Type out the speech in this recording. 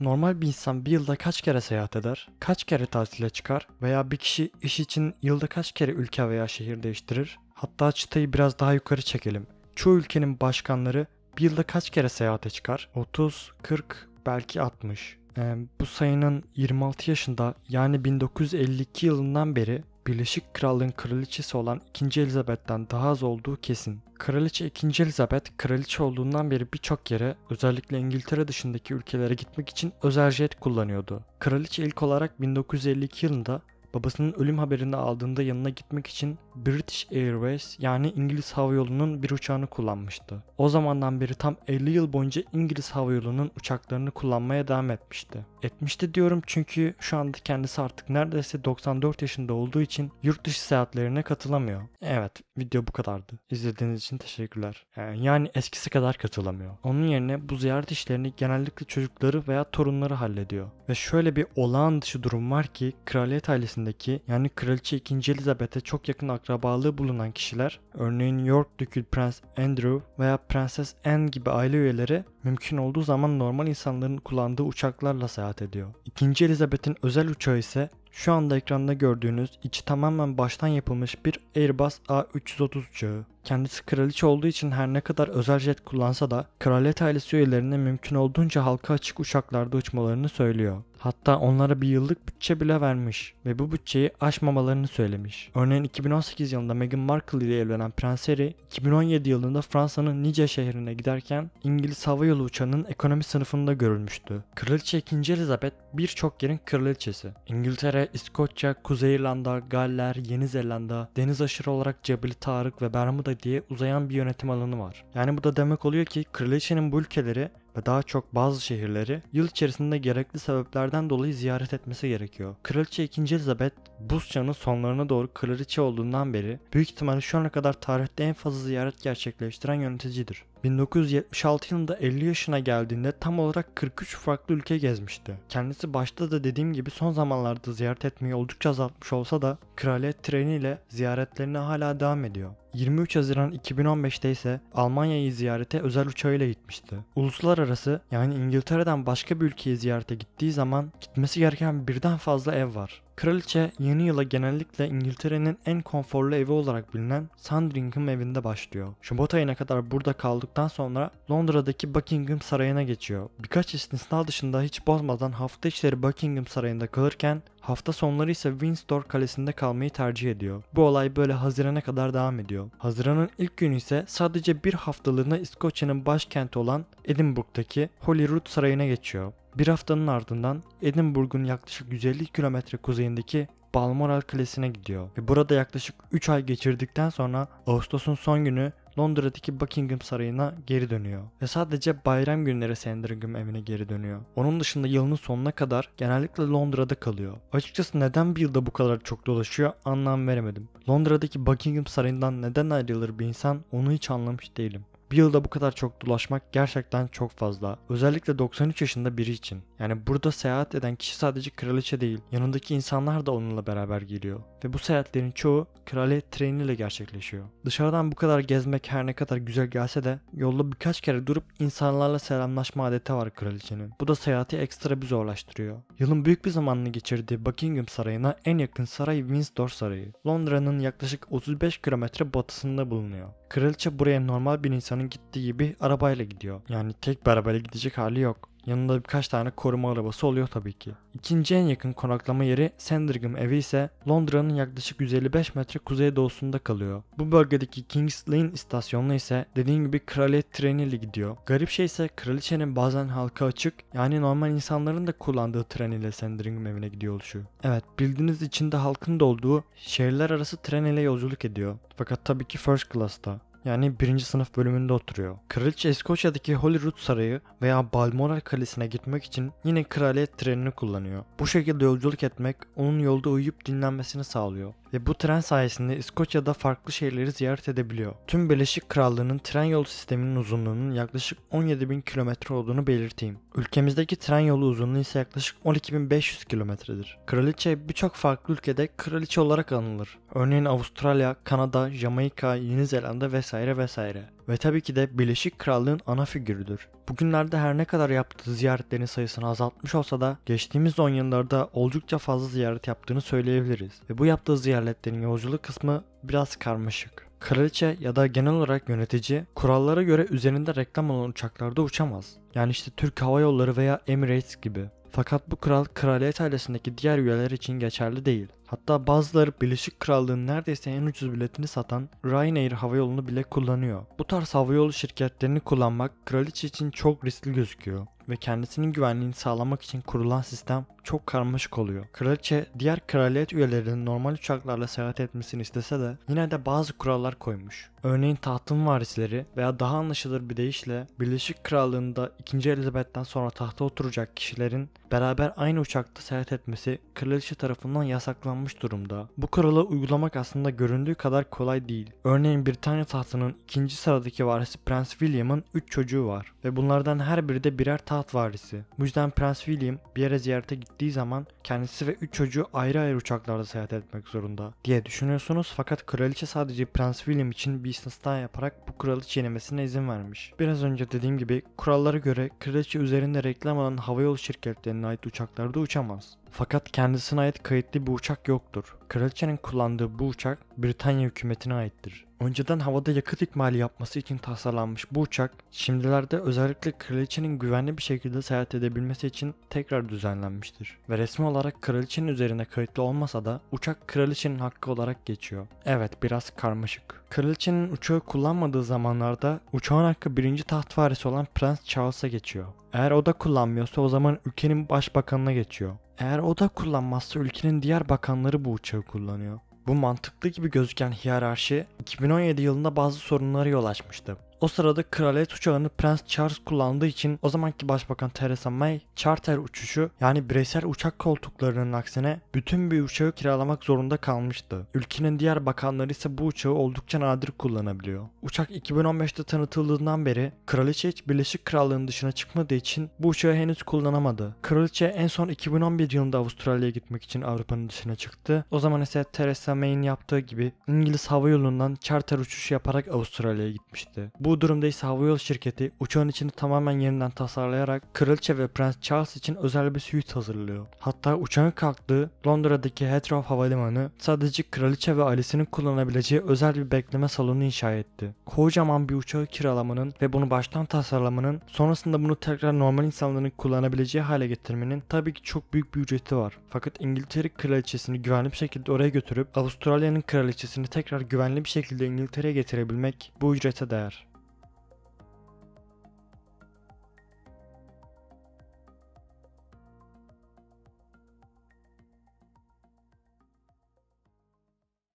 Normal bir insan bir yılda kaç kere seyahat eder, kaç kere tatile çıkar veya bir kişi iş için yılda kaç kere ülke veya şehir değiştirir? Hatta çıtayı biraz daha yukarı çekelim. Çoğu ülkenin başkanları bir yılda kaç kere seyahate çıkar? 30, 40, belki 60. Ee, bu sayının 26 yaşında yani 1952 yılından beri Birleşik Krallığın kraliçesi olan 2. Elizabeth'ten daha az olduğu kesin. Kraliçe 2. Elizabeth, kraliçe olduğundan beri birçok yere, özellikle İngiltere dışındaki ülkelere gitmek için özel jet kullanıyordu. Kraliçe ilk olarak 1952 yılında babasının ölüm haberini aldığında yanına gitmek için British Airways yani İngiliz Hava Yolu'nun bir uçağını kullanmıştı. O zamandan beri tam 50 yıl boyunca İngiliz Hava Yolu'nun uçaklarını kullanmaya devam etmişti. Etmişti diyorum çünkü şu anda kendisi artık neredeyse 94 yaşında olduğu için yurt dışı seyahatlerine katılamıyor. Evet video bu kadardı. İzlediğiniz için teşekkürler. Ee, yani eskisi kadar katılamıyor. Onun yerine bu ziyaret işlerini genellikle çocukları veya torunları hallediyor. Ve şöyle bir olağan dışı durum var ki kraliyet ailesindeki yani kraliçe 2. Elizabeth'e çok yakın akrabalığı bulunan kişiler, örneğin York Dükü Prens Andrew veya Prenses Anne gibi aile üyeleri mümkün olduğu zaman normal insanların kullandığı uçaklarla seyahat ediyor. İkinci Elizabeth'in özel uçağı ise şu anda ekranda gördüğünüz içi tamamen baştan yapılmış bir Airbus A330 uçağı. Kendisi kraliçe olduğu için her ne kadar özel jet kullansa da kraliyet ailesi üyelerine mümkün olduğunca halka açık uçaklarda uçmalarını söylüyor. Hatta onlara bir yıllık bütçe bile vermiş ve bu bütçeyi aşmamalarını söylemiş. Örneğin 2018 yılında Meghan Markle ile evlenen Prens Harry, 2017 yılında Fransa'nın Nice şehrine giderken İngiliz hava yolu uçağının ekonomi sınıfında görülmüştü. Kraliçe 2. Elizabeth birçok yerin kraliçesi. İngiltere İngiltere, İskoçya, Kuzey İrlanda, Galler, Yeni Zelanda, deniz aşırı olarak Cebeli Tarık ve Bermuda diye uzayan bir yönetim alanı var. Yani bu da demek oluyor ki kraliçenin bu ülkeleri ve daha çok bazı şehirleri yıl içerisinde gerekli sebeplerden dolayı ziyaret etmesi gerekiyor. Kraliçe 2. Elizabeth buz çağının sonlarına doğru kraliçe olduğundan beri büyük ihtimalle şu ana kadar tarihte en fazla ziyaret gerçekleştiren yöneticidir. 1976 yılında 50 yaşına geldiğinde tam olarak 43 farklı ülke gezmişti. Kendisi başta da dediğim gibi son zamanlarda ziyaret etmeyi oldukça azaltmış olsa da kraliyet treniyle ziyaretlerine hala devam ediyor. 23 Haziran 2015'te ise Almanya'yı ziyarete özel uçağıyla gitmişti. Uluslararası yani İngiltere'den başka bir ülkeyi ziyarete gittiği zaman gitmesi gereken birden fazla ev var. Kraliçe yeni yıla genellikle İngiltere'nin en konforlu evi olarak bilinen Sandringham evinde başlıyor. Şubat ayına kadar burada kaldıktan sonra Londra'daki Buckingham Sarayı'na geçiyor. Birkaç istisna dışında hiç bozmadan hafta içleri Buckingham Sarayı'nda kalırken Hafta sonları ise Windsor Kalesi'nde kalmayı tercih ediyor. Bu olay böyle Haziran'a kadar devam ediyor. Haziran'ın ilk günü ise sadece bir haftalığına İskoçya'nın başkenti olan Edinburgh'daki Holyrood Sarayı'na geçiyor. Bir haftanın ardından Edinburgh'un yaklaşık 150 kilometre kuzeyindeki Balmoral Kalesi'ne gidiyor ve burada yaklaşık 3 ay geçirdikten sonra Ağustos'un son günü Londra'daki Buckingham Sarayı'na geri dönüyor ve sadece bayram günleri Sandringham evine geri dönüyor. Onun dışında yılın sonuna kadar genellikle Londra'da kalıyor. Açıkçası neden bir yılda bu kadar çok dolaşıyor anlam veremedim. Londra'daki Buckingham Sarayı'ndan neden ayrılır bir insan onu hiç anlamış değilim. Bir yılda bu kadar çok dolaşmak gerçekten çok fazla. Özellikle 93 yaşında biri için. Yani burada seyahat eden kişi sadece kraliçe değil, yanındaki insanlar da onunla beraber geliyor. Ve bu seyahatlerin çoğu kraliyet treniyle gerçekleşiyor. Dışarıdan bu kadar gezmek her ne kadar güzel gelse de yolda birkaç kere durup insanlarla selamlaşma adeti var kraliçenin. Bu da seyahati ekstra bir zorlaştırıyor. Yılın büyük bir zamanını geçirdiği Buckingham Sarayı'na en yakın saray Windsor Sarayı. Londra'nın yaklaşık 35 kilometre batısında bulunuyor. Kraliçe buraya normal bir insanın gittiği gibi arabayla gidiyor. Yani tek bir arabayla gidecek hali yok. Yanında birkaç tane koruma arabası oluyor tabii ki. İkinci en yakın konaklama yeri Sandringham evi ise Londra'nın yaklaşık 155 metre kuzeydoğusunda kalıyor. Bu bölgedeki Kings Lane istasyonuna ise dediğim gibi kraliyet treniyle gidiyor. Garip şey ise kraliçenin bazen halka açık yani normal insanların da kullandığı tren ile Sandringham evine gidiyor oluşu. Evet bildiğiniz içinde halkın da olduğu şehirler arası tren ile yolculuk ediyor. Fakat tabii ki first class'ta yani 1. sınıf bölümünde oturuyor. Kraliçe İskoçya'daki Holyrood Sarayı veya Balmoral Kalesi'ne gitmek için yine kraliyet trenini kullanıyor. Bu şekilde yolculuk etmek onun yolda uyuyup dinlenmesini sağlıyor ve bu tren sayesinde İskoçya'da farklı şehirleri ziyaret edebiliyor. Tüm Birleşik Krallığı'nın tren yolu sisteminin uzunluğunun yaklaşık 17 bin kilometre olduğunu belirteyim. Ülkemizdeki tren yolu uzunluğu ise yaklaşık 12.500 kilometredir. Kraliçe birçok farklı ülkede kraliçe olarak anılır. Örneğin Avustralya, Kanada, Jamaika, Yeni Zelanda vesaire vesaire ve tabii ki de Birleşik Krallığın ana figürüdür. Bugünlerde her ne kadar yaptığı ziyaretlerin sayısını azaltmış olsa da geçtiğimiz 10 yıllarda oldukça fazla ziyaret yaptığını söyleyebiliriz ve bu yaptığı ziyaretlerin yolculuk kısmı biraz karmaşık. Kraliçe ya da genel olarak yönetici kurallara göre üzerinde reklam olan uçaklarda uçamaz. Yani işte Türk Hava Yolları veya Emirates gibi. Fakat bu kural kraliyet ailesindeki diğer üyeler için geçerli değil. Hatta bazıları Birleşik Krallığın neredeyse en ucuz biletini satan Ryanair havayolunu bile kullanıyor. Bu tarz havayolu şirketlerini kullanmak kraliçe için çok riskli gözüküyor ve kendisinin güvenliğini sağlamak için kurulan sistem çok karmaşık oluyor. Kraliçe diğer kraliyet üyelerinin normal uçaklarla seyahat etmesini istese de yine de bazı kurallar koymuş. Örneğin tahtın varisleri veya daha anlaşılır bir deyişle Birleşik Krallığı'nda 2. Elizabeth'ten sonra tahta oturacak kişilerin beraber aynı uçakta seyahat etmesi kraliçe tarafından yasaklanmış yasaklanmış durumda. Bu kuralı uygulamak aslında göründüğü kadar kolay değil. Örneğin Britanya tahtının ikinci sıradaki varisi Prens William'ın 3 çocuğu var ve bunlardan her biri de birer taht varisi. Bu yüzden Prens William bir yere ziyarete gittiği zaman kendisi ve 3 çocuğu ayrı ayrı uçaklarda seyahat etmek zorunda diye düşünüyorsunuz fakat kraliçe sadece Prens William için bir istisna yaparak bu kuralı çiğnemesine izin vermiş. Biraz önce dediğim gibi kurallara göre kraliçe üzerinde reklam alan havayolu şirketlerine ait uçaklarda uçamaz. Fakat kendisine ait kayıtlı bir uçak yoktur. Kraliçenin kullandığı bu uçak Britanya hükümetine aittir. Önceden havada yakıt ikmali yapması için tasarlanmış bu uçak, şimdilerde özellikle kraliçenin güvenli bir şekilde seyahat edebilmesi için tekrar düzenlenmiştir. Ve resmi olarak kraliçenin üzerine kayıtlı olmasa da uçak kraliçenin hakkı olarak geçiyor. Evet biraz karmaşık. Kraliçenin uçağı kullanmadığı zamanlarda uçağın hakkı birinci taht varisi olan Prens Charles'a geçiyor. Eğer o da kullanmıyorsa o zaman ülkenin başbakanına geçiyor. Eğer o da kullanmazsa ülkenin diğer bakanları bu uçağı kullanıyor. Bu mantıklı gibi gözüken hiyerarşi 2017 yılında bazı sorunlara yol açmıştı. O sırada kraliyet uçağını Prens Charles kullandığı için o zamanki başbakan Theresa May charter uçuşu yani bireysel uçak koltuklarının aksine bütün bir uçağı kiralamak zorunda kalmıştı. Ülkenin diğer bakanları ise bu uçağı oldukça nadir kullanabiliyor. Uçak 2015'te tanıtıldığından beri kraliçe hiç Birleşik Krallığın dışına çıkmadığı için bu uçağı henüz kullanamadı. Kraliçe en son 2011 yılında Avustralya'ya gitmek için Avrupa'nın dışına çıktı. O zaman ise Theresa May'in yaptığı gibi İngiliz Hava Yolu'ndan charter uçuşu yaparak Avustralya'ya gitmişti. Bu bu durumda ise havayol şirketi uçağın içini tamamen yeniden tasarlayarak kraliçe ve Prens Charles için özel bir suite hazırlıyor. Hatta uçağın kalktığı Londra'daki Heathrow Havalimanı sadece kraliçe ve ailesinin kullanabileceği özel bir bekleme salonu inşa etti. Kocaman bir uçağı kiralamanın ve bunu baştan tasarlamanın sonrasında bunu tekrar normal insanların kullanabileceği hale getirmenin tabii ki çok büyük bir ücreti var. Fakat İngiltere kraliçesini güvenli bir şekilde oraya götürüp Avustralya'nın kraliçesini tekrar güvenli bir şekilde İngiltere'ye getirebilmek bu ücrete değer.